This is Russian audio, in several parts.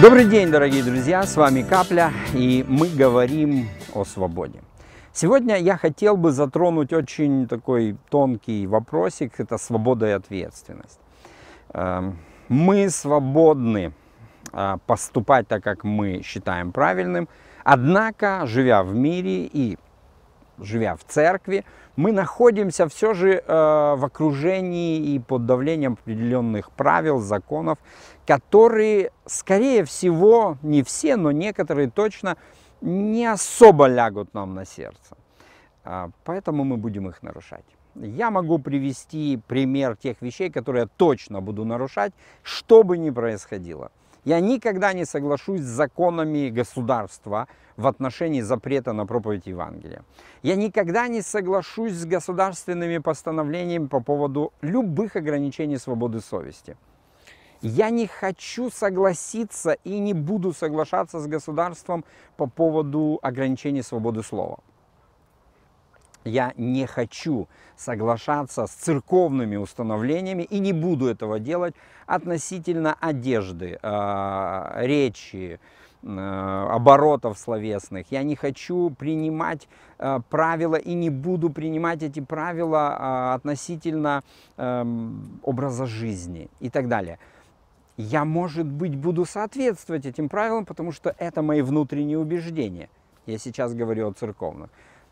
Добрый день, дорогие друзья, с вами Капля, и мы говорим о свободе. Сегодня я хотел бы затронуть очень такой тонкий вопросик, это свобода и ответственность. Эм, мы свободны а, поступать так, как мы считаем правильным, однако, живя в мире и живя в церкви, мы находимся все же э, в окружении и под давлением определенных правил, законов, которые, скорее всего, не все, но некоторые точно не особо лягут нам на сердце. Э, поэтому мы будем их нарушать. Я могу привести пример тех вещей, которые я точно буду нарушать, что бы ни происходило. Я никогда не соглашусь с законами государства в отношении запрета на проповедь Евангелия. Я никогда не соглашусь с государственными постановлениями по поводу любых ограничений свободы совести. Я не хочу согласиться и не буду соглашаться с государством по поводу ограничений свободы слова я не хочу соглашаться с церковными установлениями и не буду этого делать относительно одежды, а, речи, а, оборотов словесных. Я не хочу принимать а, правила и не буду принимать эти правила относительно эм, образа жизни и так далее. Я, может быть, буду соответствовать этим правилам, потому что это мои внутренние убеждения. Я сейчас говорю о церковных.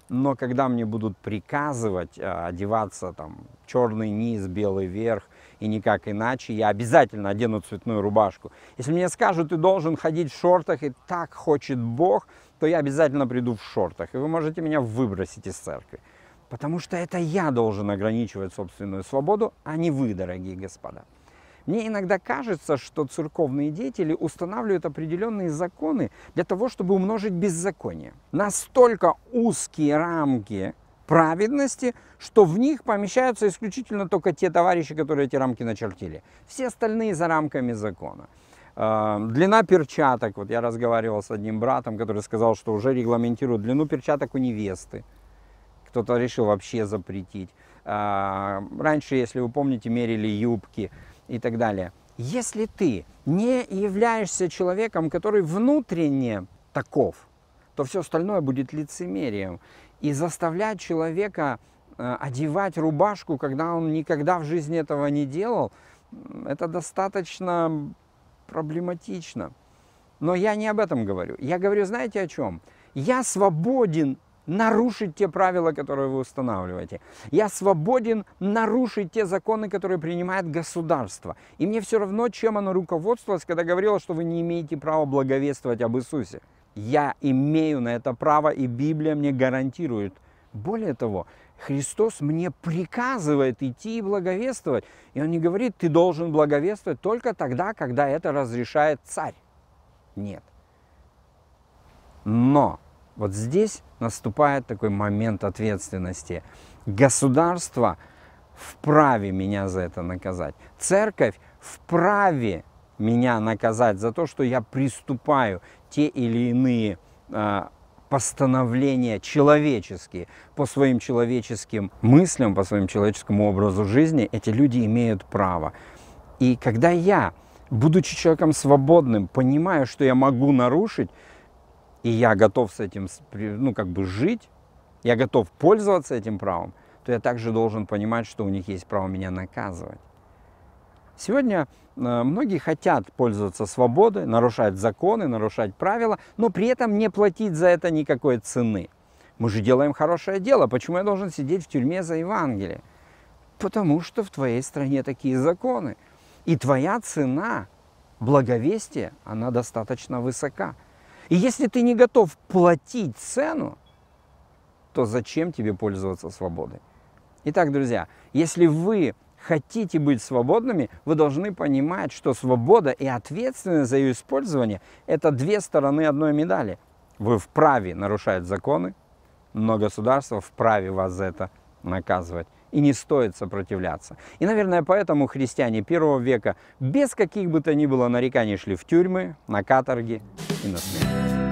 Но когда мне будут приказывать э, одеваться там черный низ, белый верх и никак иначе, я обязательно одену цветную рубашку. Если мне скажут, ты должен ходить в шортах, и так хочет Бог, то я обязательно приду в шортах, и вы можете меня выбросить из церкви. Потому что это я должен ограничивать собственную свободу, а не вы, дорогие господа. Мне иногда кажется, что церковные деятели устанавливают определенные законы для того, чтобы умножить беззаконие. Настолько узкие рамки праведности, что в них помещаются исключительно только те товарищи, которые эти рамки начертили. Все остальные за рамками закона. А, длина перчаток. Вот я разговаривал с одним братом, который сказал, что уже регламентируют длину перчаток у невесты. Кто-то решил вообще запретить. А, раньше, если вы помните, мерили юбки и так далее. Если ты не являешься человеком, который внутренне таков, то все остальное будет лицемерием. И заставлять человека э, одевать рубашку, когда он никогда в жизни этого не делал, это достаточно проблематично. Но я не об этом говорю. Я говорю, знаете о чем? Я свободен нарушить те правила, которые вы устанавливаете. Я свободен нарушить те законы, которые принимает государство. И мне все равно, чем оно руководствовалось, когда говорило, что вы не имеете права благовествовать об Иисусе. Я имею на это право, и Библия мне гарантирует. Более того, Христос мне приказывает идти и благовествовать. И Он не говорит, ты должен благовествовать только тогда, когда это разрешает царь. Нет. Но вот здесь наступает такой момент ответственности. Государство вправе меня за это наказать. Церковь вправе меня наказать за то, что я приступаю те или иные а, постановления человеческие, по своим человеческим мыслям, по своим человеческому образу жизни, эти люди имеют право. И когда я, будучи человеком свободным, понимаю, что я могу нарушить, и я готов с этим, ну, как бы жить, я готов пользоваться этим правом, то я также должен понимать, что у них есть право меня наказывать. Сегодня э, многие хотят пользоваться свободой, нарушать законы, нарушать правила, но при этом не платить за это никакой цены. Мы же делаем хорошее дело. Почему я должен сидеть в тюрьме за Евангелие? Потому что в твоей стране такие законы. И твоя цена благовестия, она достаточно высока. И если ты не готов платить цену, то зачем тебе пользоваться свободой? Итак, друзья, если вы хотите быть свободными, вы должны понимать, что свобода и ответственность за ее использование – это две стороны одной медали. Вы вправе нарушать законы, но государство вправе вас за это наказывать и не стоит сопротивляться. И, наверное, поэтому христиане первого века без каких бы то ни было нареканий шли в тюрьмы, на каторги и на смерть.